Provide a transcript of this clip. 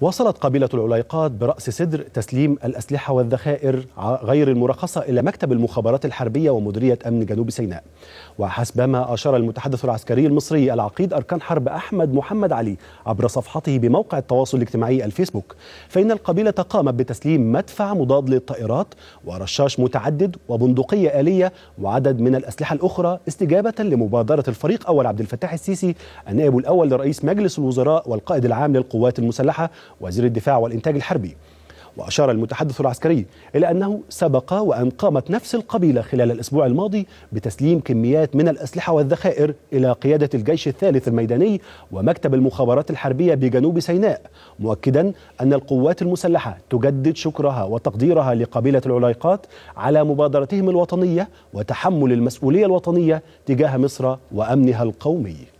وصلت قبيلة العليقات برأس سدر تسليم الأسلحة والذخائر غير المرخصة إلى مكتب المخابرات الحربية ومديرية أمن جنوب سيناء وحسب ما أشار المتحدث العسكري المصري العقيد أركان حرب أحمد محمد علي عبر صفحته بموقع التواصل الاجتماعي الفيسبوك فإن القبيلة قامت بتسليم مدفع مضاد للطائرات ورشاش متعدد وبندقية آلية وعدد من الأسلحة الأخرى استجابة لمبادرة الفريق أول عبد الفتاح السيسي النائب الأول لرئيس مجلس الوزراء والقائد العام للقوات المسلحة وزير الدفاع والإنتاج الحربي وأشار المتحدث العسكري إلى أنه سبق وأن قامت نفس القبيلة خلال الأسبوع الماضي بتسليم كميات من الأسلحة والذخائر إلى قيادة الجيش الثالث الميداني ومكتب المخابرات الحربية بجنوب سيناء مؤكدا أن القوات المسلحة تجدد شكرها وتقديرها لقبيلة العلايقات على مبادرتهم الوطنية وتحمل المسؤولية الوطنية تجاه مصر وأمنها القومي